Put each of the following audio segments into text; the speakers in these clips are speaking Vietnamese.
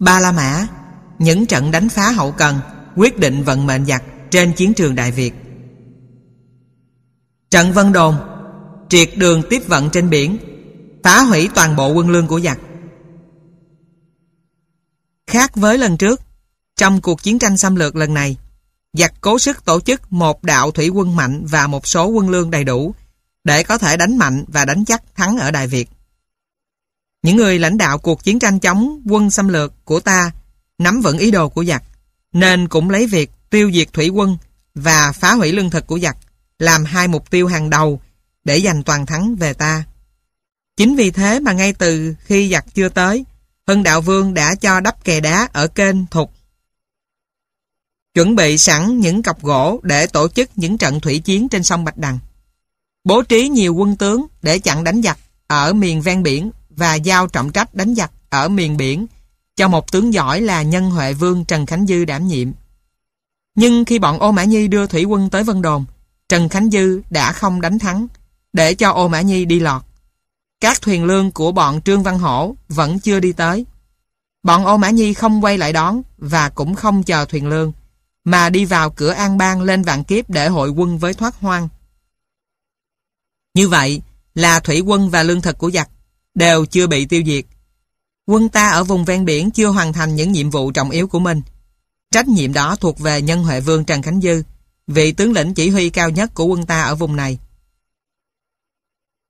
Ba La Mã Những trận đánh phá hậu cần Quyết định vận mệnh giặc trên chiến trường Đại Việt Trận Vân Đồn Triệt đường tiếp vận trên biển Phá hủy toàn bộ quân lương của giặc Khác với lần trước Trong cuộc chiến tranh xâm lược lần này giặc cố sức tổ chức một đạo thủy quân mạnh và một số quân lương đầy đủ để có thể đánh mạnh và đánh chắc thắng ở Đại Việt. Những người lãnh đạo cuộc chiến tranh chống quân xâm lược của ta nắm vững ý đồ của giặc, nên cũng lấy việc tiêu diệt thủy quân và phá hủy lương thực của giặc làm hai mục tiêu hàng đầu để giành toàn thắng về ta. Chính vì thế mà ngay từ khi giặc chưa tới, Hưng Đạo Vương đã cho đắp kè đá ở kênh Thục. Chuẩn bị sẵn những cọc gỗ để tổ chức những trận thủy chiến trên sông Bạch Đằng. Bố trí nhiều quân tướng để chặn đánh giặc ở miền ven biển và giao trọng trách đánh giặc ở miền biển cho một tướng giỏi là Nhân Huệ Vương Trần Khánh Dư đảm nhiệm. Nhưng khi bọn Ô Mã Nhi đưa thủy quân tới Vân Đồn, Trần Khánh Dư đã không đánh thắng, để cho Ô Mã Nhi đi lọt. Các thuyền lương của bọn Trương Văn Hổ vẫn chưa đi tới. Bọn Ô Mã Nhi không quay lại đón và cũng không chờ thuyền lương, mà đi vào cửa An Bang lên vạn kiếp để hội quân với thoát hoang. Như vậy là thủy quân và lương thực của giặc đều chưa bị tiêu diệt. Quân ta ở vùng ven biển chưa hoàn thành những nhiệm vụ trọng yếu của mình. Trách nhiệm đó thuộc về Nhân Huệ Vương Trần Khánh Dư, vị tướng lĩnh chỉ huy cao nhất của quân ta ở vùng này.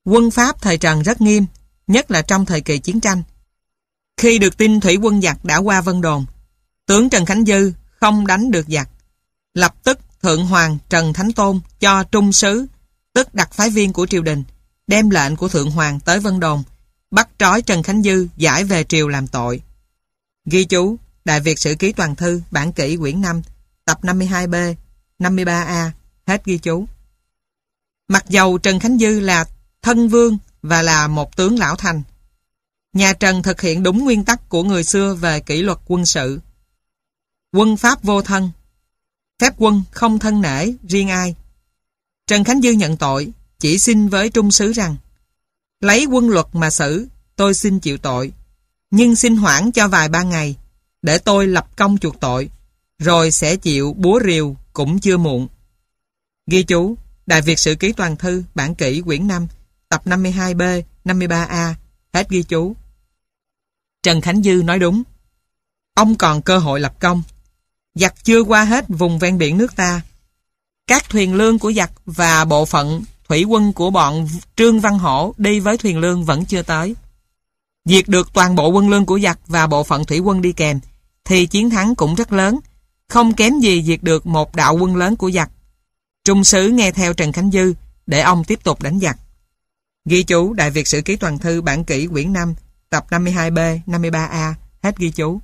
Quân Pháp thời Trần rất nghiêm, nhất là trong thời kỳ chiến tranh. Khi được tin thủy quân giặc đã qua Vân Đồn, tướng Trần Khánh Dư không đánh được giặc. Lập tức Thượng Hoàng Trần Thánh Tôn cho Trung Sứ, tức đặc phái viên của triều đình, đem lệnh của Thượng Hoàng tới Vân Đồn, bắt trói Trần Khánh Dư giải về triều làm tội. Ghi chú, Đại Việt Sử Ký Toàn Thư, Bản Kỷ Quyển 5, tập 52B, 53A, hết ghi chú. Mặc dầu Trần Khánh Dư là thân vương và là một tướng lão thành, nhà Trần thực hiện đúng nguyên tắc của người xưa về kỷ luật quân sự. Quân pháp vô thân, phép quân không thân nể riêng ai. Trần Khánh Dư nhận tội, chỉ xin với trung sứ rằng Lấy quân luật mà xử, tôi xin chịu tội. Nhưng xin hoãn cho vài ba ngày, để tôi lập công chuộc tội, rồi sẽ chịu búa rìu cũng chưa muộn. Ghi chú, Đại Việt Sử Ký Toàn Thư, Bản Kỷ, Quyển 5, tập 52B, 53A, hết ghi chú. Trần Khánh Dư nói đúng. Ông còn cơ hội lập công. Giặc chưa qua hết vùng ven biển nước ta. Các thuyền lương của giặc và bộ phận thủy quân của bọn Trương Văn Hổ đi với thuyền lương vẫn chưa tới. Diệt được toàn bộ quân lương của giặc và bộ phận thủy quân đi kèm, thì chiến thắng cũng rất lớn, không kém gì diệt được một đạo quân lớn của giặc. Trung sứ nghe theo Trần Khánh Dư để ông tiếp tục đánh giặc. Ghi chú Đại Việt Sử Ký Toàn Thư bản kỷ quyển 5, tập 52B, 53A, hết ghi chú.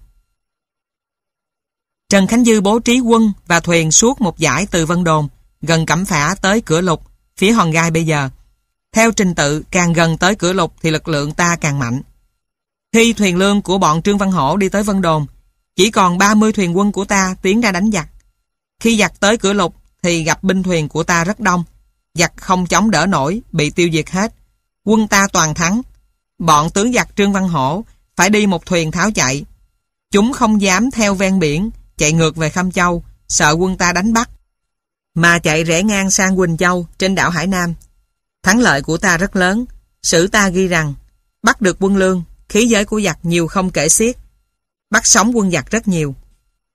Trần Khánh Dư bố trí quân và thuyền suốt một dải từ Vân Đồn, gần Cẩm Phả tới Cửa Lục, phía hòn gai bây giờ. Theo trình tự, càng gần tới cửa lục thì lực lượng ta càng mạnh. Khi thuyền lương của bọn Trương Văn Hổ đi tới Vân Đồn, chỉ còn 30 thuyền quân của ta tiến ra đánh giặc. Khi giặc tới cửa lục thì gặp binh thuyền của ta rất đông. Giặc không chống đỡ nổi, bị tiêu diệt hết. Quân ta toàn thắng. Bọn tướng giặc Trương Văn Hổ phải đi một thuyền tháo chạy. Chúng không dám theo ven biển, chạy ngược về Khâm Châu, sợ quân ta đánh bắt mà chạy rẽ ngang sang Quỳnh Châu trên đảo Hải Nam. Thắng lợi của ta rất lớn, sử ta ghi rằng bắt được quân lương, khí giới của giặc nhiều không kể xiết, bắt sống quân giặc rất nhiều.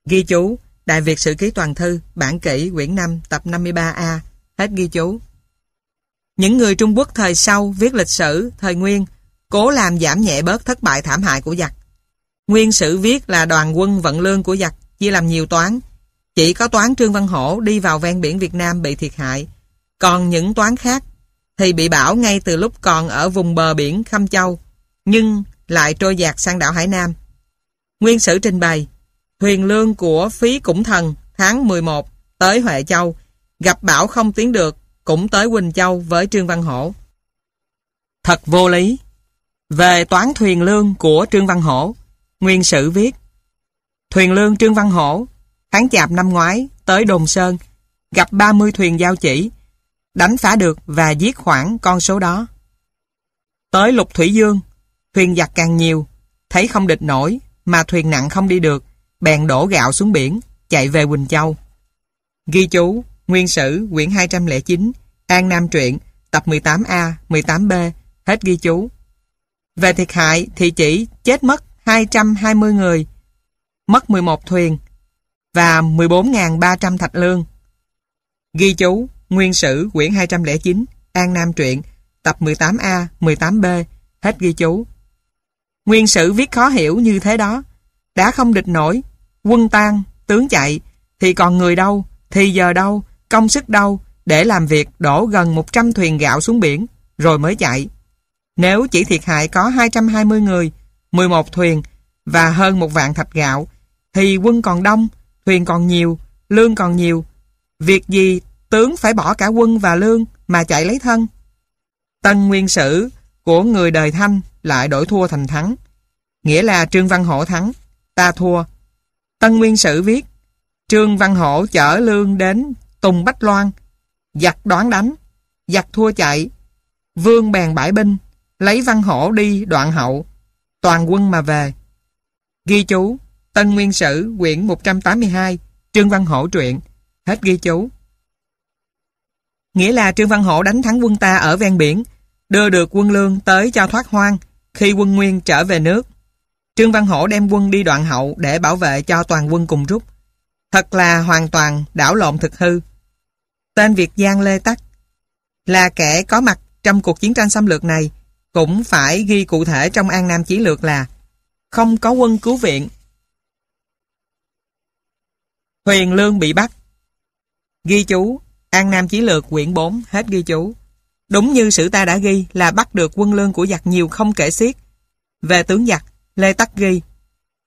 Ghi chú, Đại Việt Sử Ký Toàn Thư, bản kỷ, quyển 5, tập 53A, hết ghi chú. Những người Trung Quốc thời sau viết lịch sử, thời nguyên, cố làm giảm nhẹ bớt thất bại thảm hại của giặc. Nguyên sử viết là đoàn quân vận lương của giặc, chia làm nhiều toán, chỉ có toán Trương Văn Hổ đi vào ven biển Việt Nam bị thiệt hại. Còn những toán khác thì bị bão ngay từ lúc còn ở vùng bờ biển Khâm Châu, nhưng lại trôi dạt sang đảo Hải Nam. Nguyên sử trình bày, thuyền lương của Phí cũng Thần tháng 11 tới Huệ Châu, gặp bão không tiến được, cũng tới Quỳnh Châu với Trương Văn Hổ. Thật vô lý. Về toán thuyền lương của Trương Văn Hổ, nguyên sử viết Thuyền lương Trương Văn Hổ Tháng chạp năm ngoái, tới Đồn Sơn, gặp 30 thuyền giao chỉ, đánh phá được và giết khoảng con số đó. Tới Lục Thủy Dương, thuyền giặc càng nhiều, thấy không địch nổi, mà thuyền nặng không đi được, bèn đổ gạo xuống biển, chạy về Quỳnh Châu. Ghi chú, Nguyên Sử, quyển 209, An Nam Truyện, tập 18A, 18B, hết ghi chú. Về thiệt hại thì chỉ chết mất 220 người, mất 11 thuyền, và 14.300 thạch lương. Ghi chú Nguyên sử quyển 209 An Nam truyện tập 18A, 18B hết ghi chú. Nguyên sử viết khó hiểu như thế đó. Đã không địch nổi, quân tan, tướng chạy thì còn người đâu, thì giờ đâu, công sức đâu để làm việc đổ gần 100 thuyền gạo xuống biển rồi mới chạy. Nếu chỉ thiệt hại có 220 người, 11 thuyền và hơn một vạn thạch gạo thì quân còn đông thuyền còn nhiều, lương còn nhiều. Việc gì tướng phải bỏ cả quân và lương mà chạy lấy thân? Tân nguyên sử của người đời Thanh lại đổi thua thành thắng. Nghĩa là Trương Văn Hổ thắng, ta thua. Tân nguyên sử viết, Trương Văn Hổ chở lương đến Tùng Bách Loan, giặc đoán đánh, giặc thua chạy. Vương bèn bãi binh, lấy Văn Hổ đi đoạn hậu, toàn quân mà về. Ghi chú Tân Nguyên Sử, quyển 182, Trương Văn Hổ truyện, hết ghi chú. Nghĩa là Trương Văn Hổ đánh thắng quân ta ở ven biển, đưa được quân lương tới cho thoát hoang khi quân Nguyên trở về nước. Trương Văn Hổ đem quân đi đoạn hậu để bảo vệ cho toàn quân cùng rút. Thật là hoàn toàn đảo lộn thực hư. Tên Việt Giang Lê Tắc là kẻ có mặt trong cuộc chiến tranh xâm lược này cũng phải ghi cụ thể trong An Nam Chí Lược là không có quân cứu viện Huyền Lương bị bắt. Ghi chú, An Nam Chí Lược quyển 4, hết ghi chú. Đúng như sử ta đã ghi là bắt được quân lương của giặc nhiều không kể xiết. Về tướng giặc, Lê Tắc ghi.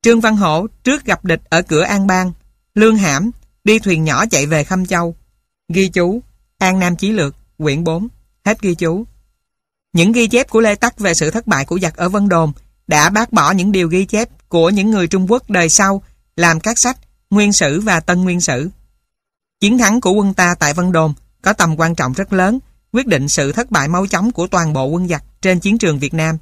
Trương Văn Hổ trước gặp địch ở cửa An Bang, Lương Hãm đi thuyền nhỏ chạy về Khâm Châu. Ghi chú, An Nam Chí Lược, quyển 4, hết ghi chú. Những ghi chép của Lê Tắc về sự thất bại của giặc ở Vân Đồn đã bác bỏ những điều ghi chép của những người Trung Quốc đời sau làm các sách Nguyên Sử và Tân Nguyên Sử. Chiến thắng của quân ta tại Vân Đồn có tầm quan trọng rất lớn, quyết định sự thất bại mau chóng của toàn bộ quân giặc trên chiến trường Việt Nam.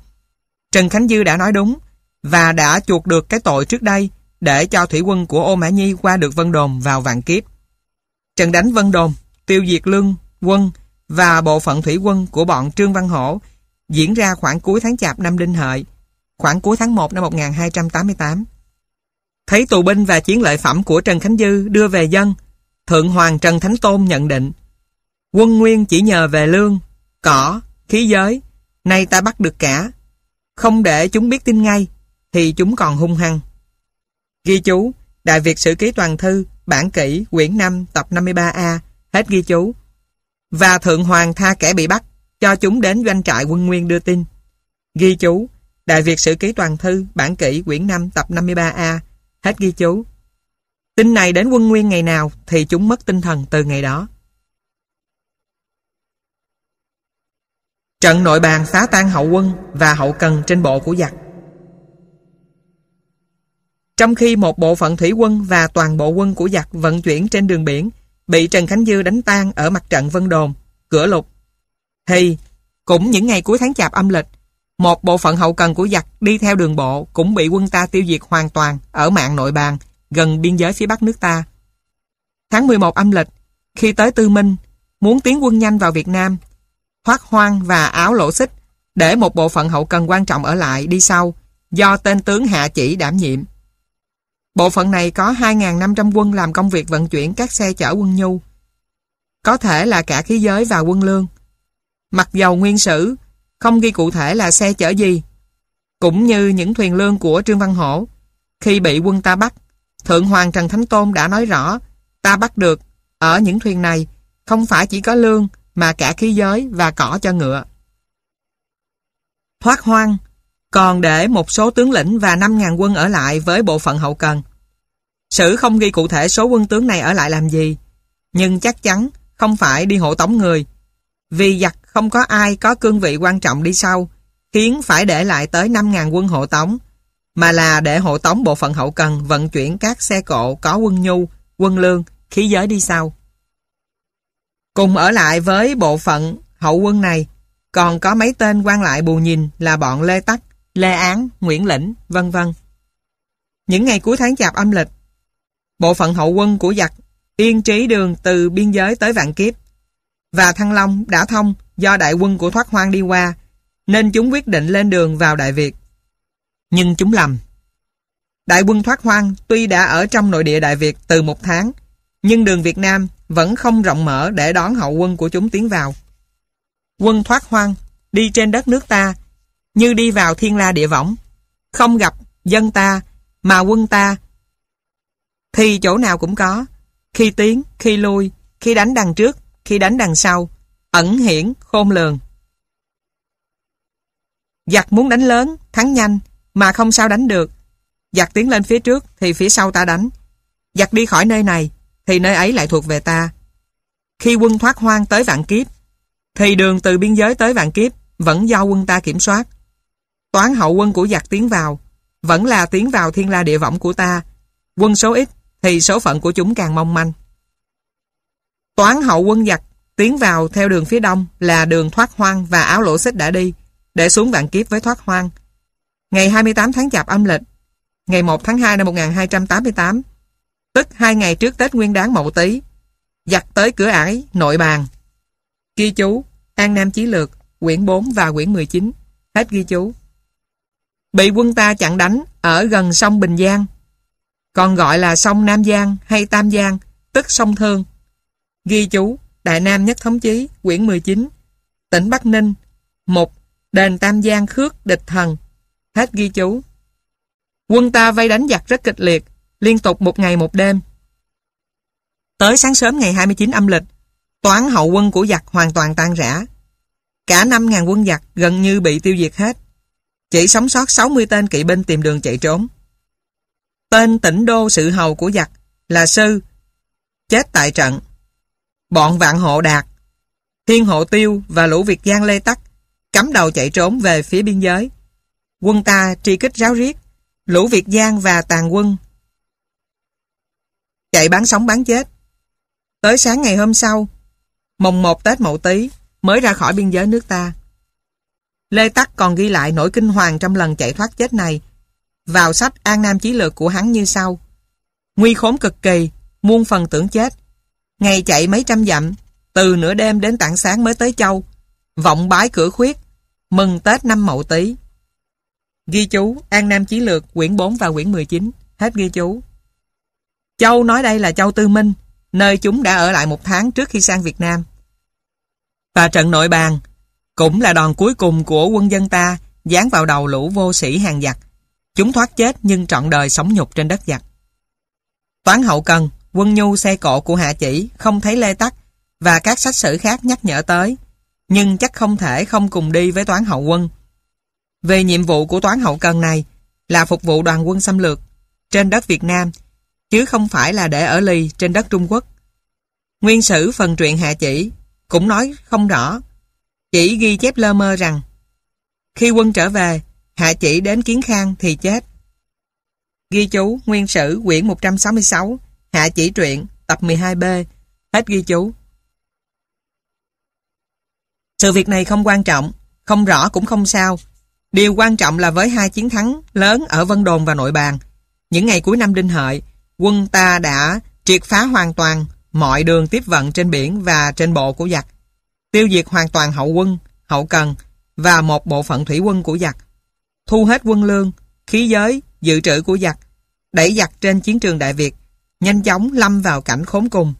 Trần Khánh Dư đã nói đúng, và đã chuộc được cái tội trước đây để cho thủy quân của Ô Mã Nhi qua được Vân Đồn vào vạn kiếp. Trận đánh Vân Đồn, tiêu diệt lương, quân và bộ phận thủy quân của bọn Trương Văn Hổ diễn ra khoảng cuối tháng Chạp năm Đinh Hợi, khoảng cuối tháng 1 năm 1288. Thấy tù binh và chiến lợi phẩm của Trần Khánh Dư đưa về dân, Thượng Hoàng Trần Thánh Tôn nhận định Quân Nguyên chỉ nhờ về lương, cỏ, khí giới, nay ta bắt được cả. Không để chúng biết tin ngay, thì chúng còn hung hăng. Ghi chú, Đại Việt Sử Ký Toàn Thư, Bản Kỷ, Quyển 5, tập 53A, hết ghi chú. Và Thượng Hoàng tha kẻ bị bắt, cho chúng đến doanh trại quân Nguyên đưa tin. Ghi chú, Đại Việt Sử Ký Toàn Thư, Bản Kỷ, Quyển 5, tập 53A, Hết ghi chú. Tin này đến quân nguyên ngày nào thì chúng mất tinh thần từ ngày đó. Trận nội bàn phá tan hậu quân và hậu cần trên bộ của giặc. Trong khi một bộ phận thủy quân và toàn bộ quân của giặc vận chuyển trên đường biển bị Trần Khánh Dư đánh tan ở mặt trận Vân Đồn, Cửa Lục, thì cũng những ngày cuối tháng chạp âm lịch một bộ phận hậu cần của giặc đi theo đường bộ cũng bị quân ta tiêu diệt hoàn toàn ở mạng nội bàn, gần biên giới phía bắc nước ta. Tháng 11 âm lịch, khi tới Tư Minh, muốn tiến quân nhanh vào Việt Nam, thoát hoang và áo lỗ xích, để một bộ phận hậu cần quan trọng ở lại đi sau, do tên tướng Hạ Chỉ đảm nhiệm. Bộ phận này có 2.500 quân làm công việc vận chuyển các xe chở quân nhu, có thể là cả khí giới và quân lương. Mặc dầu nguyên sử không ghi cụ thể là xe chở gì. Cũng như những thuyền lương của Trương Văn Hổ, khi bị quân ta bắt, Thượng Hoàng Trần Thánh Tôn đã nói rõ ta bắt được ở những thuyền này không phải chỉ có lương mà cả khí giới và cỏ cho ngựa. Thoát hoang, còn để một số tướng lĩnh và 5.000 quân ở lại với bộ phận hậu cần. Sử không ghi cụ thể số quân tướng này ở lại làm gì, nhưng chắc chắn không phải đi hộ tống người, vì giặc không có ai có cương vị quan trọng đi sau, khiến phải để lại tới 5.000 quân hộ tống, mà là để hộ tống bộ phận hậu cần vận chuyển các xe cộ có quân nhu, quân lương, khí giới đi sau. Cùng ở lại với bộ phận hậu quân này, còn có mấy tên quan lại bù nhìn là bọn Lê Tắc, Lê Án, Nguyễn Lĩnh, vân vân. Những ngày cuối tháng chạp âm lịch, bộ phận hậu quân của giặc yên trí đường từ biên giới tới vạn kiếp và Thăng Long đã thông do đại quân của thoát hoang đi qua, nên chúng quyết định lên đường vào Đại Việt. Nhưng chúng lầm. Đại quân thoát hoang tuy đã ở trong nội địa Đại Việt từ một tháng, nhưng đường Việt Nam vẫn không rộng mở để đón hậu quân của chúng tiến vào. Quân thoát hoang đi trên đất nước ta như đi vào thiên la địa võng, không gặp dân ta mà quân ta thì chỗ nào cũng có, khi tiến, khi lui, khi đánh đằng trước, khi đánh đằng sau, ẩn hiển, khôn lường. Giặc muốn đánh lớn, thắng nhanh, mà không sao đánh được. Giặc tiến lên phía trước thì phía sau ta đánh. Giặc đi khỏi nơi này thì nơi ấy lại thuộc về ta. Khi quân thoát hoang tới vạn kiếp thì đường từ biên giới tới vạn kiếp vẫn do quân ta kiểm soát. Toán hậu quân của giặc tiến vào vẫn là tiến vào thiên la địa võng của ta. Quân số ít thì số phận của chúng càng mong manh. Toán hậu quân giặc tiến vào theo đường phía đông là đường thoát hoang và áo lỗ xích đã đi, để xuống vạn kiếp với thoát hoang. Ngày 28 tháng Chạp âm lịch, ngày 1 tháng 2 năm 1288, tức hai ngày trước Tết Nguyên đán Mậu Tý, giặt tới cửa ải nội bàn. Ghi chú, An Nam Chí Lược, quyển 4 và quyển 19, hết ghi chú. Bị quân ta chặn đánh ở gần sông Bình Giang, còn gọi là sông Nam Giang hay Tam Giang, tức sông Thương. Ghi chú, Đại Nam Nhất Thống Chí, quyển 19, tỉnh Bắc Ninh, 1. Đền Tam Giang khước địch thần. Hết ghi chú. Quân ta vây đánh giặc rất kịch liệt, liên tục một ngày một đêm. Tới sáng sớm ngày 29 âm lịch, toán hậu quân của giặc hoàn toàn tan rã. Cả 5.000 quân giặc gần như bị tiêu diệt hết. Chỉ sống sót 60 tên kỵ binh tìm đường chạy trốn. Tên tỉnh đô sự hầu của giặc là Sư, chết tại trận bọn vạn hộ đạt, thiên hộ tiêu và lũ Việt Giang Lê Tắc cắm đầu chạy trốn về phía biên giới. Quân ta tri kích ráo riết, lũ Việt Giang và tàn quân chạy bán sống bán chết. Tới sáng ngày hôm sau, mồng 1 Tết Mậu Tý mới ra khỏi biên giới nước ta. Lê Tắc còn ghi lại nỗi kinh hoàng trong lần chạy thoát chết này vào sách An Nam Chí Lược của hắn như sau. Nguy khốn cực kỳ, muôn phần tưởng chết, ngày chạy mấy trăm dặm, từ nửa đêm đến tảng sáng mới tới châu, vọng bái cửa khuyết, mừng Tết năm Mậu Tý. Ghi chú An Nam Chí Lược quyển 4 và quyển 19, hết ghi chú. Châu nói đây là Châu Tư Minh, nơi chúng đã ở lại một tháng trước khi sang Việt Nam. Và trận nội bàn cũng là đòn cuối cùng của quân dân ta dán vào đầu lũ vô sĩ hàng giặc. Chúng thoát chết nhưng trọn đời sống nhục trên đất giặc. Toán hậu cần quân nhu xe cộ của Hạ Chỉ không thấy Lê Tắc và các sách sử khác nhắc nhở tới, nhưng chắc không thể không cùng đi với toán hậu quân. Về nhiệm vụ của toán hậu cần này là phục vụ đoàn quân xâm lược trên đất Việt Nam, chứ không phải là để ở lì trên đất Trung Quốc. Nguyên sử phần truyện Hạ Chỉ cũng nói không rõ, chỉ ghi chép lơ mơ rằng khi quân trở về, Hạ Chỉ đến Kiến Khang thì chết. Ghi chú Nguyên sử quyển 166 Hạ chỉ truyện, tập 12B, hết ghi chú. Sự việc này không quan trọng, không rõ cũng không sao. Điều quan trọng là với hai chiến thắng lớn ở Vân Đồn và Nội Bàn, những ngày cuối năm Đinh Hợi, quân ta đã triệt phá hoàn toàn mọi đường tiếp vận trên biển và trên bộ của giặc, tiêu diệt hoàn toàn hậu quân, hậu cần và một bộ phận thủy quân của giặc, thu hết quân lương, khí giới, dự trữ của giặc, đẩy giặc trên chiến trường Đại Việt, nhanh chóng lâm vào cảnh khốn cùng.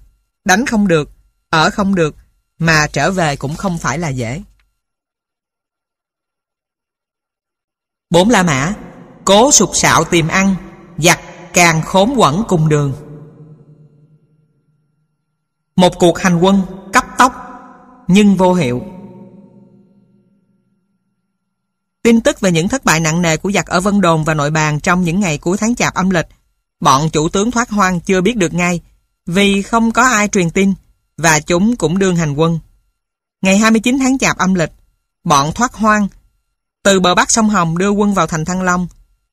Đánh không được, ở không được, mà trở về cũng không phải là dễ. Bốn La Mã Cố sụp sạo tìm ăn Giặc càng khốn quẩn cùng đường Một cuộc hành quân cấp tốc Nhưng vô hiệu Tin tức về những thất bại nặng nề của giặc ở Vân Đồn và Nội Bàn trong những ngày cuối tháng chạp âm lịch bọn chủ tướng thoát hoang chưa biết được ngay vì không có ai truyền tin và chúng cũng đương hành quân. Ngày 29 tháng Chạp âm lịch, bọn thoát hoang từ bờ bắc sông Hồng đưa quân vào thành Thăng Long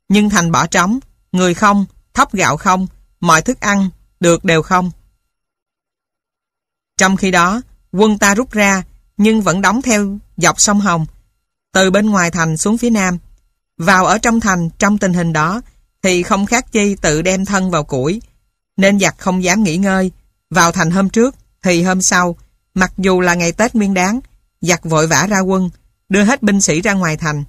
nhưng thành bỏ trống, người không, thóc gạo không, mọi thức ăn được đều không. Trong khi đó, quân ta rút ra nhưng vẫn đóng theo dọc sông Hồng từ bên ngoài thành xuống phía nam. Vào ở trong thành trong tình hình đó thì không khác chi tự đem thân vào củi. Nên giặc không dám nghỉ ngơi, vào thành hôm trước thì hôm sau, mặc dù là ngày Tết Nguyên đáng giặc vội vã ra quân, đưa hết binh sĩ ra ngoài thành,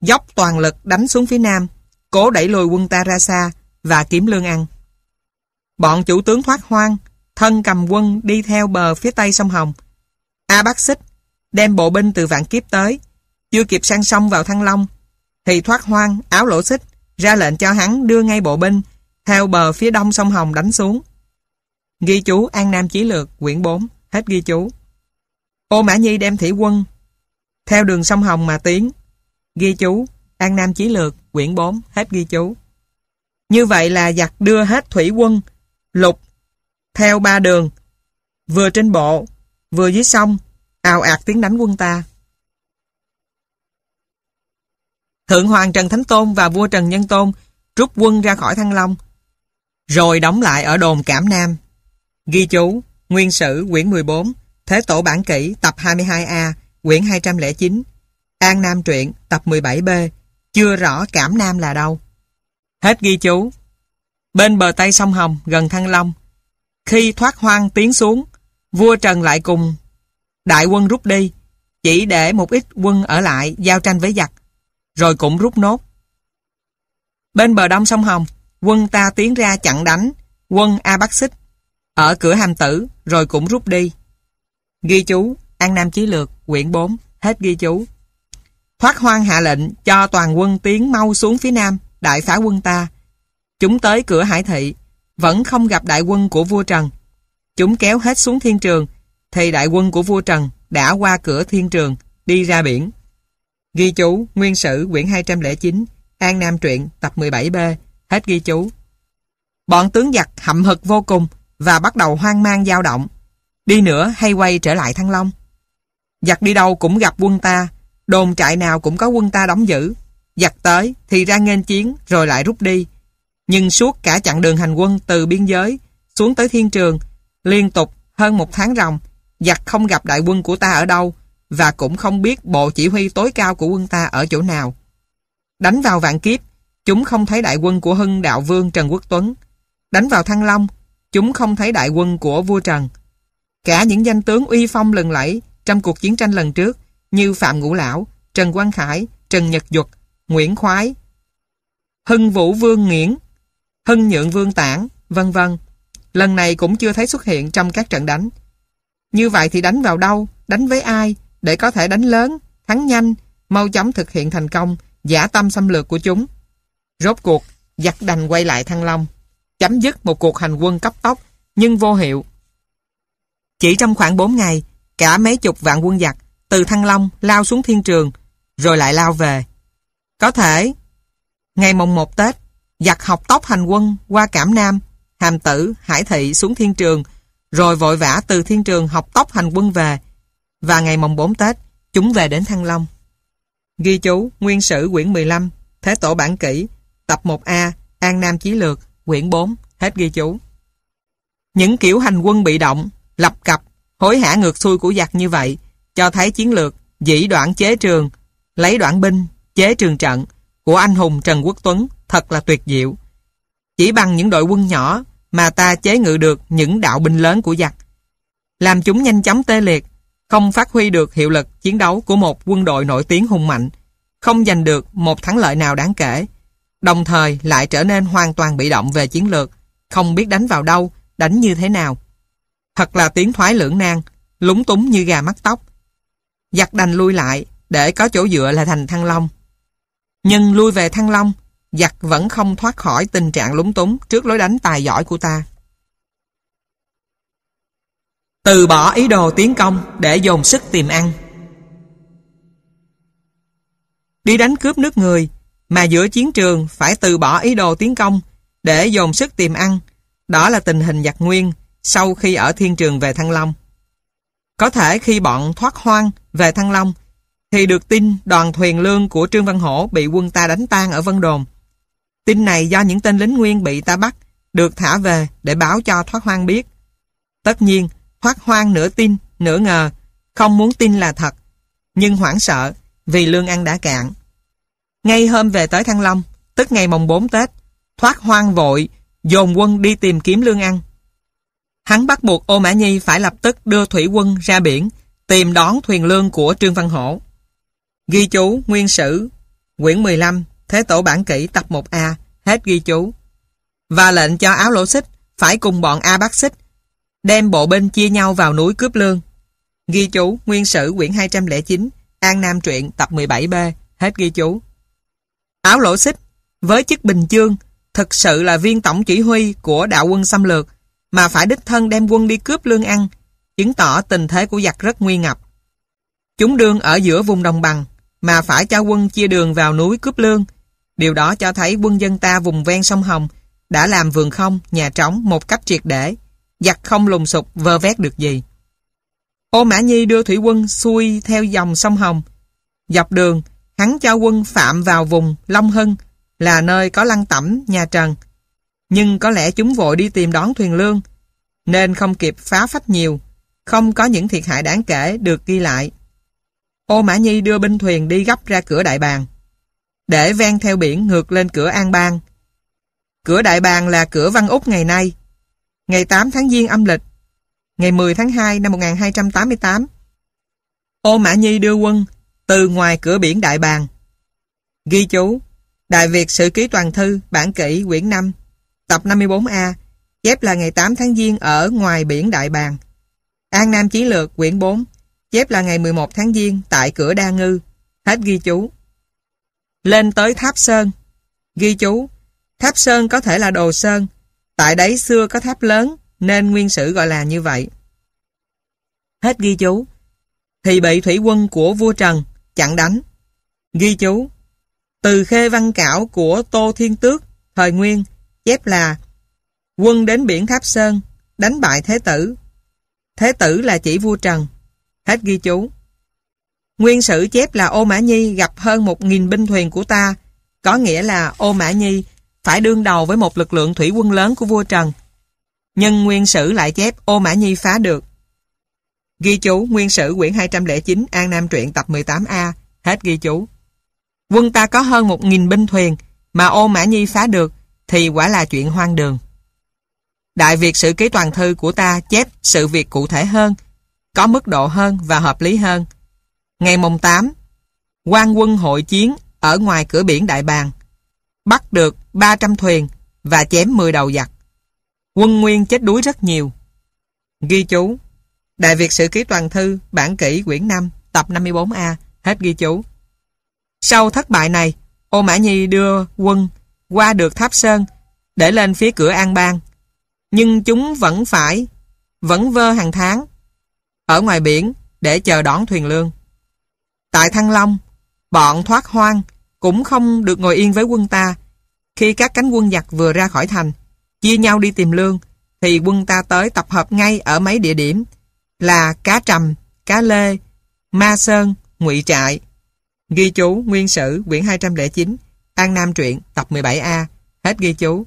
dốc toàn lực đánh xuống phía nam, cố đẩy lùi quân ta ra xa và kiếm lương ăn. Bọn chủ tướng thoát hoang, thân cầm quân đi theo bờ phía tây sông Hồng. A Bác Xích đem bộ binh từ Vạn Kiếp tới, chưa kịp sang sông vào Thăng Long, thì thoát hoang áo lỗ xích ra lệnh cho hắn đưa ngay bộ binh theo bờ phía đông sông Hồng đánh xuống. Ghi chú An Nam Chí Lược, quyển 4, hết ghi chú. Ô Mã Nhi đem thủy quân theo đường sông Hồng mà tiến. Ghi chú An Nam Chí Lược, quyển 4, hết ghi chú. Như vậy là giặc đưa hết thủy quân, lục, theo ba đường, vừa trên bộ, vừa dưới sông, ào ạt tiến đánh quân ta. Thượng Hoàng Trần Thánh Tôn và vua Trần Nhân Tôn rút quân ra khỏi Thăng Long, rồi đóng lại ở đồn Cảm Nam. Ghi chú, Nguyên Sử, quyển 14, Thế Tổ Bản Kỷ, tập 22A, quyển 209, An Nam Truyện, tập 17B, chưa rõ Cảm Nam là đâu. Hết ghi chú. Bên bờ Tây Sông Hồng, gần Thăng Long, khi thoát hoang tiến xuống, vua Trần lại cùng đại quân rút đi, chỉ để một ít quân ở lại giao tranh với giặc rồi cũng rút nốt. Bên bờ đông sông Hồng, quân ta tiến ra chặn đánh quân A Bắc Xích ở cửa hàm tử rồi cũng rút đi. Ghi chú An Nam Chí Lược, quyển 4, hết ghi chú. Thoát hoang hạ lệnh cho toàn quân tiến mau xuống phía nam, đại phá quân ta. Chúng tới cửa hải thị, vẫn không gặp đại quân của vua Trần. Chúng kéo hết xuống thiên trường, thì đại quân của vua Trần đã qua cửa thiên trường, đi ra biển. Ghi chú Nguyên sử quyển 209 An Nam truyện tập 17B Hết ghi chú Bọn tướng giặc hậm hực vô cùng và bắt đầu hoang mang dao động đi nữa hay quay trở lại Thăng Long giặc đi đâu cũng gặp quân ta đồn trại nào cũng có quân ta đóng giữ giặc tới thì ra nghênh chiến rồi lại rút đi nhưng suốt cả chặng đường hành quân từ biên giới xuống tới thiên trường liên tục hơn một tháng ròng giặc không gặp đại quân của ta ở đâu và cũng không biết bộ chỉ huy tối cao của quân ta ở chỗ nào. Đánh vào vạn kiếp, chúng không thấy đại quân của Hưng Đạo Vương Trần Quốc Tuấn. Đánh vào Thăng Long, chúng không thấy đại quân của vua Trần. Cả những danh tướng uy phong lần lẫy trong cuộc chiến tranh lần trước như Phạm Ngũ Lão, Trần Quang Khải, Trần Nhật Duật, Nguyễn Khoái, Hưng Vũ Vương Nghiễn, Hưng Nhượng Vương Tản, vân vân. Lần này cũng chưa thấy xuất hiện trong các trận đánh. Như vậy thì đánh vào đâu, đánh với ai, để có thể đánh lớn, thắng nhanh, mau chóng thực hiện thành công giả tâm xâm lược của chúng. Rốt cuộc, giặc đành quay lại Thăng Long, chấm dứt một cuộc hành quân cấp tốc nhưng vô hiệu. Chỉ trong khoảng 4 ngày, cả mấy chục vạn quân giặc từ Thăng Long lao xuống thiên trường rồi lại lao về. Có thể, ngày mùng 1 Tết, giặc học tốc hành quân qua Cảm Nam, Hàm Tử, Hải Thị xuống thiên trường rồi vội vã từ thiên trường học tốc hành quân về và ngày mồng 4 Tết, chúng về đến Thăng Long. Ghi chú Nguyên sử quyển 15, Thế tổ bản kỷ, tập 1A, An Nam Chí Lược, quyển 4, hết ghi chú. Những kiểu hành quân bị động, lập cập, hối hả ngược xuôi của giặc như vậy, cho thấy chiến lược dĩ đoạn chế trường, lấy đoạn binh, chế trường trận của anh hùng Trần Quốc Tuấn thật là tuyệt diệu. Chỉ bằng những đội quân nhỏ mà ta chế ngự được những đạo binh lớn của giặc, làm chúng nhanh chóng tê liệt, không phát huy được hiệu lực chiến đấu của một quân đội nổi tiếng hùng mạnh, không giành được một thắng lợi nào đáng kể, đồng thời lại trở nên hoàn toàn bị động về chiến lược, không biết đánh vào đâu, đánh như thế nào. Thật là tiếng thoái lưỡng nan, lúng túng như gà mắc tóc. Giặc đành lui lại để có chỗ dựa là thành Thăng Long. Nhưng lui về Thăng Long, giặc vẫn không thoát khỏi tình trạng lúng túng trước lối đánh tài giỏi của ta từ bỏ ý đồ tiến công để dồn sức tìm ăn. Đi đánh cướp nước người mà giữa chiến trường phải từ bỏ ý đồ tiến công để dồn sức tìm ăn, đó là tình hình giặc nguyên sau khi ở thiên trường về Thăng Long. Có thể khi bọn thoát hoang về Thăng Long thì được tin đoàn thuyền lương của Trương Văn Hổ bị quân ta đánh tan ở Vân Đồn. Tin này do những tên lính nguyên bị ta bắt được thả về để báo cho thoát hoang biết. Tất nhiên, hoác hoang nửa tin, nửa ngờ, không muốn tin là thật, nhưng hoảng sợ vì lương ăn đã cạn. Ngay hôm về tới Thăng Long, tức ngày mồng 4 Tết, thoát hoang vội, dồn quân đi tìm kiếm lương ăn. Hắn bắt buộc Ô Mã Nhi phải lập tức đưa thủy quân ra biển, tìm đón thuyền lương của Trương Văn Hổ. Ghi chú Nguyên Sử, quyển 15, Thế Tổ Bản Kỷ tập 1A, hết ghi chú. Và lệnh cho áo lỗ xích phải cùng bọn A Bác Xích đem bộ binh chia nhau vào núi cướp lương. Ghi chú Nguyên sử quyển 209, An Nam truyện tập 17B, hết ghi chú. Áo lỗ xích, với chức bình chương, thực sự là viên tổng chỉ huy của đạo quân xâm lược, mà phải đích thân đem quân đi cướp lương ăn, chứng tỏ tình thế của giặc rất nguy ngập. Chúng đương ở giữa vùng đồng bằng, mà phải cho quân chia đường vào núi cướp lương. Điều đó cho thấy quân dân ta vùng ven sông Hồng đã làm vườn không, nhà trống một cách triệt để giặt không lùng sục vơ vét được gì. Ô Mã Nhi đưa thủy quân xuôi theo dòng sông Hồng. Dọc đường, hắn cho quân phạm vào vùng Long Hưng là nơi có lăng tẩm nhà Trần. Nhưng có lẽ chúng vội đi tìm đón thuyền lương nên không kịp phá phách nhiều, không có những thiệt hại đáng kể được ghi lại. Ô Mã Nhi đưa binh thuyền đi gấp ra cửa Đại Bàng để ven theo biển ngược lên cửa An Bang. Cửa Đại Bàng là cửa Văn Úc ngày nay ngày 8 tháng Giêng âm lịch, ngày 10 tháng 2 năm 1288. Ô Mã Nhi đưa quân từ ngoài cửa biển Đại bàn. Ghi chú, Đại Việt Sử Ký Toàn Thư, Bản Kỷ, Quyển 5, tập 54A, chép là ngày 8 tháng Giêng ở ngoài biển Đại bàn. An Nam Chiến Lược, Quyển 4, chép là ngày 11 tháng Giêng tại cửa Đa Ngư. Hết ghi chú. Lên tới Tháp Sơn. Ghi chú, Tháp Sơn có thể là đồ sơn, Tại đấy xưa có tháp lớn, nên nguyên sử gọi là như vậy. Hết ghi chú. Thì bị thủy quân của vua Trần chặn đánh. Ghi chú. Từ khê văn cảo của Tô Thiên Tước, thời nguyên, chép là quân đến biển Tháp Sơn, đánh bại Thế Tử. Thế Tử là chỉ vua Trần. Hết ghi chú. Nguyên sử chép là Ô Mã Nhi gặp hơn 1.000 binh thuyền của ta, có nghĩa là Ô Mã Nhi phải đương đầu với một lực lượng thủy quân lớn của vua Trần. Nhân nguyên sử lại chép Ô Mã Nhi phá được. Ghi chú Nguyên sử quyển 209 An Nam truyện tập 18A, hết ghi chú. Quân ta có hơn 1.000 binh thuyền, mà Ô Mã Nhi phá được thì quả là chuyện hoang đường. Đại Việt sử ký toàn thư của ta chép sự việc cụ thể hơn, có mức độ hơn và hợp lý hơn. Ngày mùng 8, quan quân hội chiến ở ngoài cửa biển Đại Bàng, bắt được 300 thuyền và chém 10 đầu giặc. Quân Nguyên chết đuối rất nhiều. Ghi chú Đại Việt Sử Ký Toàn Thư, Bản Kỷ, Quyển 5, tập 54A, hết ghi chú. Sau thất bại này, Ô Mã Nhi đưa quân qua được Tháp Sơn để lên phía cửa An Bang. Nhưng chúng vẫn phải, vẫn vơ hàng tháng, ở ngoài biển để chờ đón thuyền lương. Tại Thăng Long, bọn thoát hoang cũng không được ngồi yên với quân ta. Khi các cánh quân giặc vừa ra khỏi thành, chia nhau đi tìm lương, thì quân ta tới tập hợp ngay ở mấy địa điểm là Cá Trầm, Cá Lê, Ma Sơn, Ngụy Trại. Ghi chú Nguyên Sử, quyển 209, An Nam Truyện, tập 17A, hết ghi chú.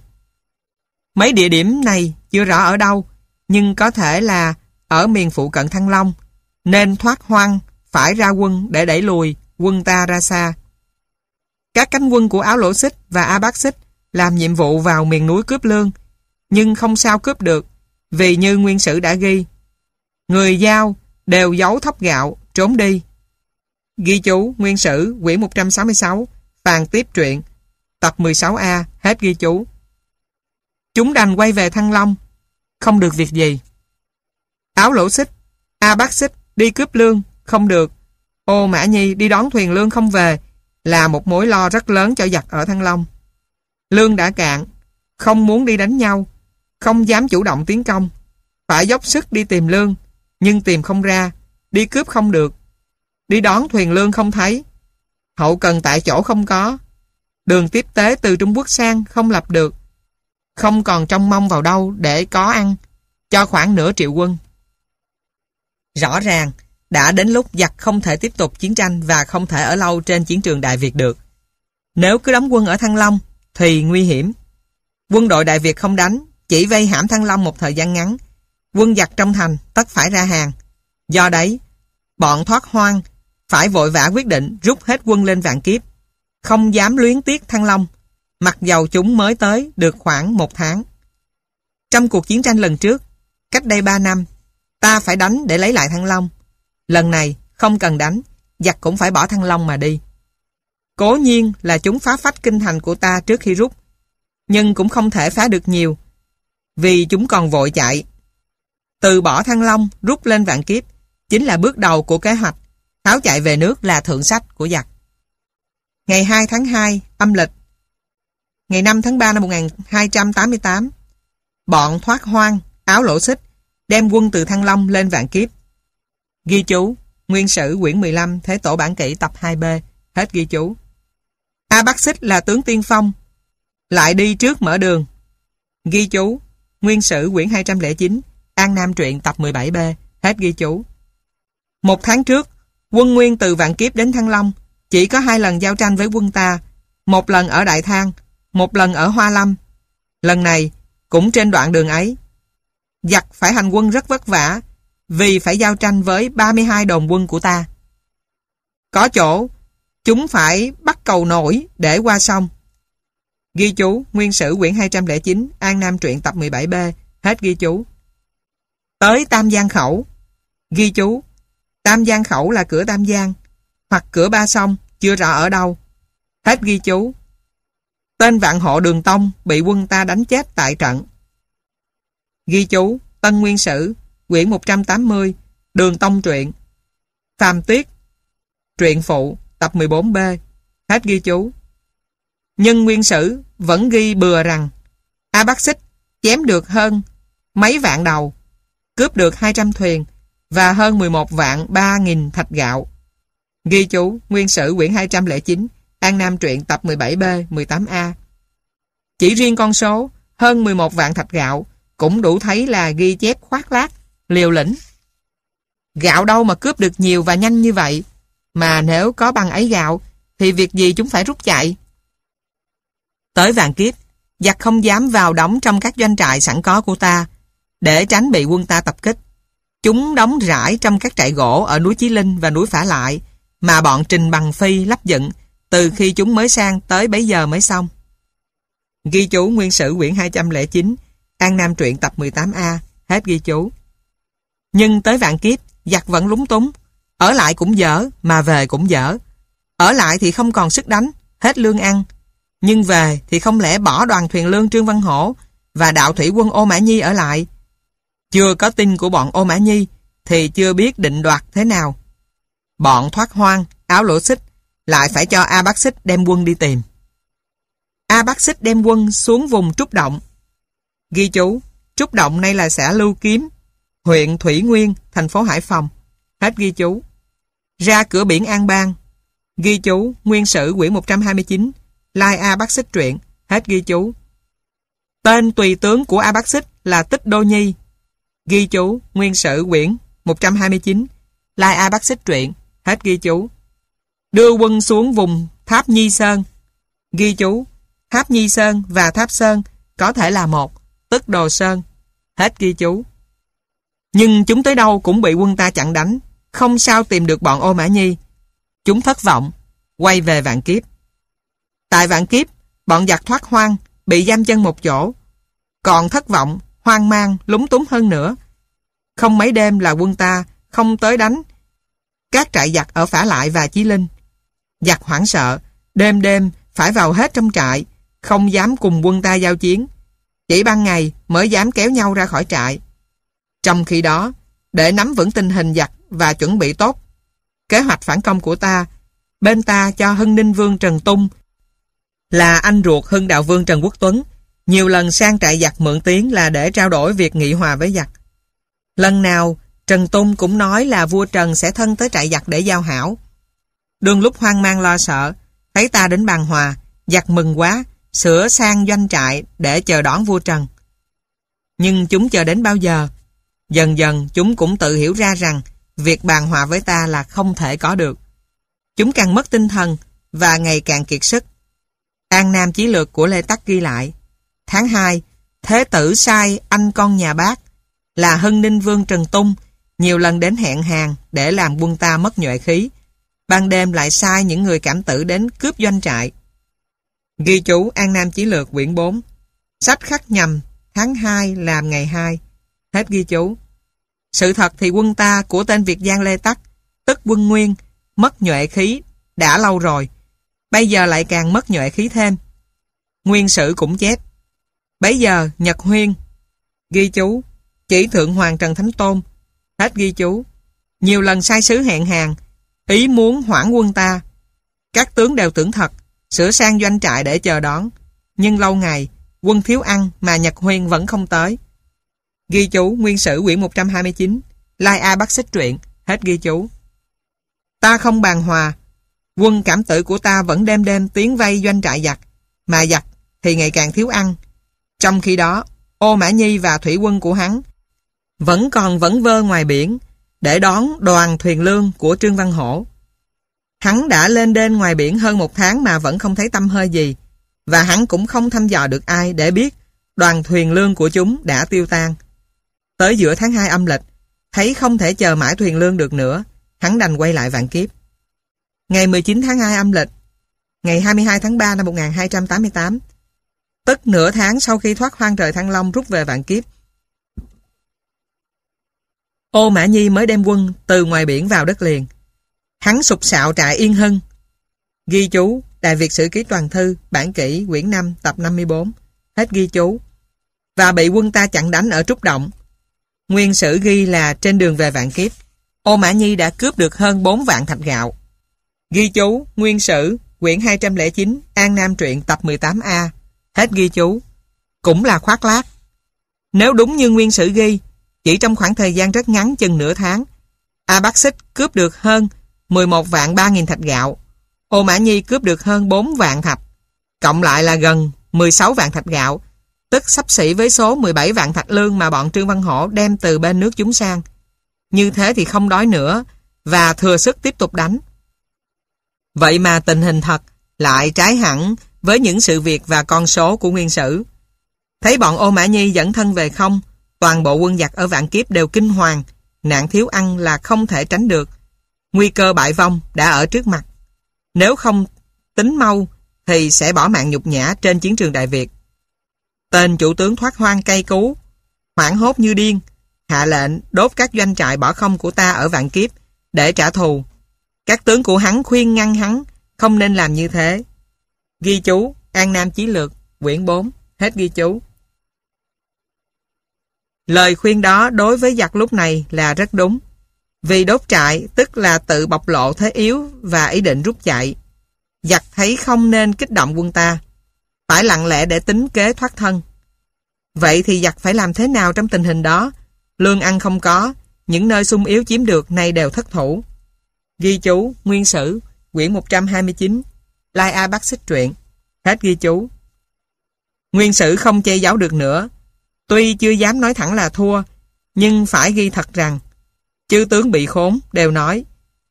Mấy địa điểm này chưa rõ ở đâu, nhưng có thể là ở miền phụ cận Thăng Long, nên thoát hoang, phải ra quân để đẩy lùi quân ta ra xa. Các cánh quân của Áo Lỗ Xích và A Bác Xích làm nhiệm vụ vào miền núi cướp lương, nhưng không sao cướp được, vì như nguyên sử đã ghi. Người giao đều giấu thóc gạo, trốn đi. Ghi chú Nguyên sử quyển 166, Phàn tiếp truyện, tập 16A, hết ghi chú. Chúng đành quay về Thăng Long, không được việc gì. Áo lỗ xích, A à bác xích đi cướp lương, không được. Ô Mã Nhi đi đón thuyền lương không về, là một mối lo rất lớn cho giặc ở Thăng Long. Lương đã cạn, không muốn đi đánh nhau, không dám chủ động tiến công, phải dốc sức đi tìm lương, nhưng tìm không ra, đi cướp không được, đi đón thuyền lương không thấy, hậu cần tại chỗ không có, đường tiếp tế từ Trung Quốc sang không lập được, không còn trông mong vào đâu để có ăn, cho khoảng nửa triệu quân. Rõ ràng, đã đến lúc giặc không thể tiếp tục chiến tranh và không thể ở lâu trên chiến trường Đại Việt được. Nếu cứ đóng quân ở Thăng Long thì nguy hiểm. Quân đội Đại Việt không đánh, chỉ vây hãm Thăng Long một thời gian ngắn. Quân giặc trong thành tất phải ra hàng. Do đấy, bọn thoát hoang phải vội vã quyết định rút hết quân lên vạn kiếp. Không dám luyến tiếc Thăng Long, mặc dầu chúng mới tới được khoảng một tháng. Trong cuộc chiến tranh lần trước, cách đây ba năm, ta phải đánh để lấy lại Thăng Long. Lần này, không cần đánh, giặc cũng phải bỏ Thăng Long mà đi. Cố nhiên là chúng phá phách kinh thành của ta trước khi rút, nhưng cũng không thể phá được nhiều, vì chúng còn vội chạy. Từ bỏ Thăng Long rút lên vạn kiếp, chính là bước đầu của kế hoạch, tháo chạy về nước là thượng sách của giặc. Ngày 2 tháng 2, âm lịch, ngày 5 tháng 3 năm 1288, bọn thoát hoang, áo lỗ xích, đem quân từ Thăng Long lên vạn kiếp. Ghi chú, Nguyên sử quyển 15, Thế tổ bản kỷ tập 2B, hết ghi chú. A Bác Xích là tướng tiên phong, lại đi trước mở đường. Ghi chú, Nguyên sử quyển 209, An Nam truyện tập 17B, hết ghi chú. Một tháng trước, quân Nguyên từ Vạn Kiếp đến Thăng Long, chỉ có hai lần giao tranh với quân ta, một lần ở Đại Thang, một lần ở Hoa Lâm. Lần này, cũng trên đoạn đường ấy. Giặc phải hành quân rất vất vả, vì phải giao tranh với 32 đồng quân của ta. Có chỗ, chúng phải bắt cầu nổi để qua sông. Ghi chú, nguyên sử quyển 209, An Nam truyện tập 17B, hết ghi chú. Tới Tam Giang Khẩu, ghi chú, Tam Giang Khẩu là cửa Tam Giang, hoặc cửa Ba Sông, chưa rõ ở đâu. Hết ghi chú. Tên vạn hộ đường Tông bị quân ta đánh chết tại trận. Ghi chú, Tân Nguyên Sử, quyển 180, Đường Tông Truyện, Phàm Tiết, Truyện Phụ, tập 14B, hết ghi chú. Nhân nguyên sử vẫn ghi bừa rằng A Bác Xích chém được hơn mấy vạn đầu, cướp được 200 thuyền và hơn 11 vạn 3.000 thạch gạo. Ghi chú Nguyên sử quyển 209, An Nam truyện tập 17B, 18A. Chỉ riêng con số hơn 11 vạn thạch gạo cũng đủ thấy là ghi chép khoác lác liều lĩnh. Gạo đâu mà cướp được nhiều và nhanh như vậy? Mà nếu có bằng ấy gạo, thì việc gì chúng phải rút chạy? Tới vàng kiếp, giặc không dám vào đóng trong các doanh trại sẵn có của ta, để tránh bị quân ta tập kích. Chúng đóng rải trong các trại gỗ ở núi Chí Linh và núi Phả Lại, mà bọn Trình Bằng Phi lắp dựng từ khi chúng mới sang tới bấy giờ mới xong. Ghi chú Nguyên sử quyển 209, An Nam truyện tập 18A, hết ghi chú. Nhưng tới vạn kiếp, giặc vẫn lúng túng. Ở lại cũng dở, mà về cũng dở. Ở lại thì không còn sức đánh, hết lương ăn. Nhưng về thì không lẽ bỏ đoàn thuyền lương Trương Văn Hổ và đạo thủy quân Ô Mã Nhi ở lại. Chưa có tin của bọn Ô Mã Nhi thì chưa biết định đoạt thế nào. Bọn thoát hoang, áo lỗ xích lại phải cho A Bác Xích đem quân đi tìm. A Bác Xích đem quân xuống vùng Trúc Động. Ghi chú, Trúc Động nay là xã Lưu Kiếm, huyện Thủy Nguyên, thành phố Hải Phòng. Hết ghi chú. Ra cửa biển An Bang. Ghi chú Nguyên sử quyển 129, Lai A Bác Xích truyện. Hết ghi chú. Tên tùy tướng của A Bác Xích là Tích Đô Nhi. Ghi chú Nguyên sử quyển 129, Lai A Bác Xích truyện. Hết ghi chú. Đưa quân xuống vùng Tháp Nhi Sơn. Ghi chú Tháp Nhi Sơn và Tháp Sơn có thể là một, tức Đồ Sơn. Hết ghi chú. Nhưng chúng tới đâu cũng bị quân ta chặn đánh, không sao tìm được bọn ô mã nhi. Chúng thất vọng, quay về vạn kiếp. Tại vạn kiếp, bọn giặc thoát hoang, bị giam chân một chỗ. Còn thất vọng, hoang mang, lúng túng hơn nữa. Không mấy đêm là quân ta, không tới đánh. Các trại giặc ở Phả Lại và Chí Linh. Giặc hoảng sợ, đêm đêm phải vào hết trong trại, không dám cùng quân ta giao chiến. Chỉ ban ngày mới dám kéo nhau ra khỏi trại. Trong khi đó, để nắm vững tình hình giặc và chuẩn bị tốt, kế hoạch phản công của ta, bên ta cho Hưng Ninh Vương Trần Tung, là anh ruột Hưng Đạo Vương Trần Quốc Tuấn, nhiều lần sang trại giặc mượn tiếng là để trao đổi việc nghị hòa với giặc. Lần nào, Trần Tung cũng nói là vua Trần sẽ thân tới trại giặc để giao hảo. Đương lúc hoang mang lo sợ, thấy ta đến bàn hòa, giặc mừng quá, sửa sang doanh trại để chờ đón vua Trần. Nhưng chúng chờ đến bao giờ? Dần dần chúng cũng tự hiểu ra rằng việc bàn hòa với ta là không thể có được. Chúng càng mất tinh thần và ngày càng kiệt sức. An Nam Chí Lược của Lê Tắc ghi lại Tháng 2 Thế tử sai anh con nhà bác là Hưng Ninh Vương Trần Tung nhiều lần đến hẹn hàng để làm quân ta mất nhuệ khí. Ban đêm lại sai những người cảm tử đến cướp doanh trại. Ghi chú An Nam Chí Lược quyển 4 Sách khắc nhầm tháng 2 làm ngày 2 Hết ghi chú. Sự thật thì quân ta của tên Việt Giang Lê Tắc, tức quân Nguyên, mất nhuệ khí, đã lâu rồi. Bây giờ lại càng mất nhuệ khí thêm. Nguyên sử cũng chép. bây giờ Nhật Huyên, ghi chú, chỉ Thượng Hoàng Trần Thánh Tôn, hết ghi chú. Nhiều lần sai sứ hẹn hàng, ý muốn hoãn quân ta. Các tướng đều tưởng thật, sửa sang doanh trại để chờ đón. Nhưng lâu ngày, quân thiếu ăn mà Nhật Huyên vẫn không tới. Ghi chú Nguyên sử quyển 129 Lai A bắt Xích Truyện Hết ghi chú Ta không bàn hòa Quân cảm tử của ta vẫn đêm đêm tiến vây doanh trại giặc Mà giặc thì ngày càng thiếu ăn Trong khi đó Ô Mã Nhi và thủy quân của hắn Vẫn còn vẫn vơ ngoài biển Để đón đoàn thuyền lương của Trương Văn Hổ Hắn đã lên đên ngoài biển hơn một tháng mà vẫn không thấy tâm hơi gì và hắn cũng không thăm dò được ai để biết đoàn thuyền lương của chúng đã tiêu tan. Tới giữa tháng 2 âm lịch, thấy không thể chờ mãi thuyền lương được nữa, hắn đành quay lại vạn kiếp. Ngày 19 tháng 2 âm lịch, ngày 22 tháng 3 năm 1288, tức nửa tháng sau khi thoát hoang trời Thăng Long rút về vạn kiếp, Ô Mã Nhi mới đem quân từ ngoài biển vào đất liền. Hắn sục sạo trại Yên Hưng. Ghi chú, Đại Việt Sử Ký Toàn Thư, Bản Kỷ, Quyển 5, tập 54. Hết ghi chú. Và bị quân ta chặn đánh ở Trúc Động, Nguyên sử ghi là trên đường về vạn kiếp, Ô Mã Nhi đã cướp được hơn 4 vạn thạch gạo. Ghi chú, Nguyên sử, quyển 209, An Nam truyện tập 18A. Hết ghi chú. Cũng là khoác lác. Nếu đúng như Nguyên sử ghi, chỉ trong khoảng thời gian rất ngắn chừng nửa tháng, A Bác Xích cướp được hơn 11 vạn 3.000 thạch gạo. Ô Mã Nhi cướp được hơn 4 vạn thạch. Cộng lại là gần 16 vạn thạch gạo tức sắp xỉ với số 17 vạn thạch lương mà bọn Trương Văn Hổ đem từ bên nước chúng sang. Như thế thì không đói nữa, và thừa sức tiếp tục đánh. Vậy mà tình hình thật lại trái hẳn với những sự việc và con số của nguyên sử. Thấy bọn Ô Mã Nhi dẫn thân về không, toàn bộ quân giặc ở Vạn Kiếp đều kinh hoàng, nạn thiếu ăn là không thể tránh được. Nguy cơ bại vong đã ở trước mặt. Nếu không tính mau thì sẽ bỏ mạng nhục nhã trên chiến trường Đại Việt. Tên chủ tướng thoát hoang cây cú, hoảng hốt như điên, hạ lệnh đốt các doanh trại bỏ không của ta ở vạn kiếp để trả thù. Các tướng của hắn khuyên ngăn hắn không nên làm như thế. Ghi chú An Nam Chí Lược, quyển 4, hết ghi chú. Lời khuyên đó đối với giặc lúc này là rất đúng. Vì đốt trại tức là tự bộc lộ thế yếu và ý định rút chạy. Giặc thấy không nên kích động quân ta phải lặng lẽ để tính kế thoát thân. Vậy thì giặc phải làm thế nào trong tình hình đó? Lương ăn không có, những nơi sung yếu chiếm được nay đều thất thủ. Ghi chú, nguyên sử, quyển 129, Lai A Bác Xích Truyện. Hết ghi chú. Nguyên sử không che giấu được nữa. Tuy chưa dám nói thẳng là thua, nhưng phải ghi thật rằng, chư tướng bị khốn đều nói,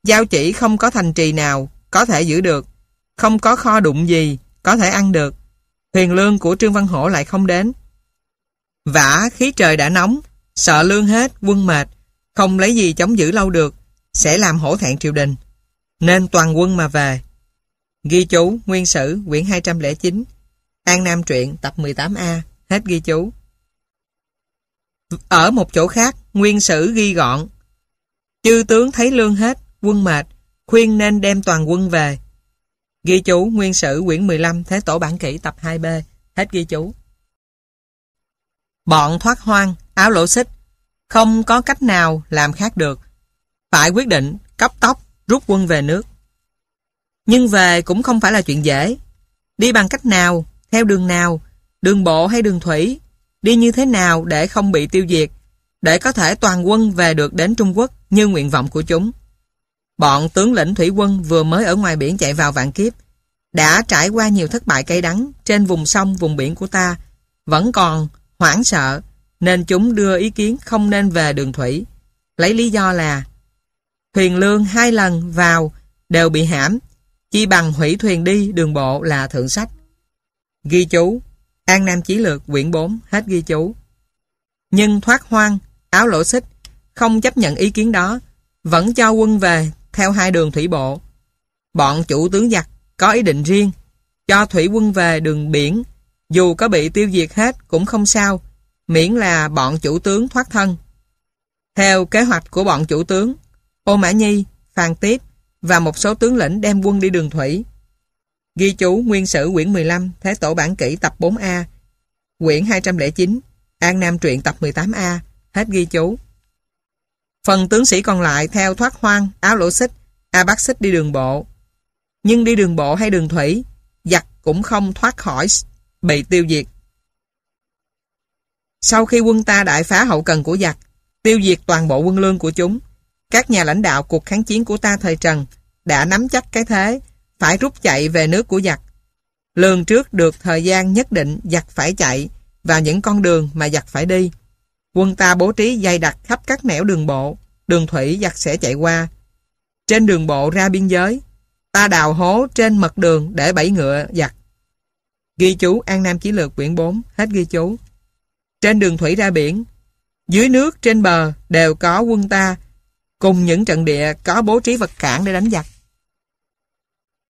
giao chỉ không có thành trì nào có thể giữ được, không có kho đụng gì có thể ăn được, huyền lương của Trương Văn Hổ lại không đến. Vả khí trời đã nóng, sợ lương hết, quân mệt, không lấy gì chống giữ lâu được, sẽ làm hổ thẹn triều đình. Nên toàn quân mà về. Ghi chú Nguyên Sử, quyển 209, An Nam Truyện, tập 18A, hết ghi chú. Ở một chỗ khác, Nguyên Sử ghi gọn. Chư tướng thấy lương hết, quân mệt, khuyên nên đem toàn quân về. Ghi chú Nguyên sử quyển 15 Thế tổ bản kỷ tập 2B. Hết ghi chú. Bọn thoát hoang, áo lỗ xích, không có cách nào làm khác được. Phải quyết định cấp tóc rút quân về nước. Nhưng về cũng không phải là chuyện dễ. Đi bằng cách nào, theo đường nào, đường bộ hay đường thủy, đi như thế nào để không bị tiêu diệt, để có thể toàn quân về được đến Trung Quốc như nguyện vọng của chúng. Bọn tướng lĩnh thủy quân vừa mới ở ngoài biển chạy vào vạn kiếp, đã trải qua nhiều thất bại cay đắng trên vùng sông vùng biển của ta, vẫn còn hoảng sợ nên chúng đưa ý kiến không nên về đường thủy, lấy lý do là thuyền lương hai lần vào đều bị hãm, chi bằng hủy thuyền đi đường bộ là thượng sách. Ghi chú, An Nam Chí Lược quyển 4 hết ghi chú. Nhưng thoát hoang, áo lỗ xích, không chấp nhận ý kiến đó, vẫn cho quân về theo hai đường thủy bộ. Bọn chủ tướng giặc có ý định riêng, cho thủy quân về đường biển, dù có bị tiêu diệt hết cũng không sao, miễn là bọn chủ tướng thoát thân. Theo kế hoạch của bọn chủ tướng, Ô Mã Nhi, Phan Tiếp và một số tướng lĩnh đem quân đi đường thủy. Ghi chú Nguyên sử quyển 15, Thế tổ bản kỷ tập 4A, quyển 209, An Nam truyện tập 18A, hết ghi chú. Phần tướng sĩ còn lại theo thoát hoang, áo lỗ xích, a à bác xích đi đường bộ. Nhưng đi đường bộ hay đường thủy, giặc cũng không thoát khỏi bị tiêu diệt. Sau khi quân ta đại phá hậu cần của giặc, tiêu diệt toàn bộ quân lương của chúng, các nhà lãnh đạo cuộc kháng chiến của ta thời Trần đã nắm chắc cái thế, phải rút chạy về nước của giặc. Lường trước được thời gian nhất định giặc phải chạy vào những con đường mà giặc phải đi quân ta bố trí dày đặc khắp các nẻo đường bộ, đường thủy giặc sẽ chạy qua. Trên đường bộ ra biên giới, ta đào hố trên mặt đường để bẫy ngựa giặc. Ghi chú An Nam Chí Lược quyển 4, hết ghi chú. Trên đường thủy ra biển, dưới nước trên bờ đều có quân ta cùng những trận địa có bố trí vật cản để đánh giặc.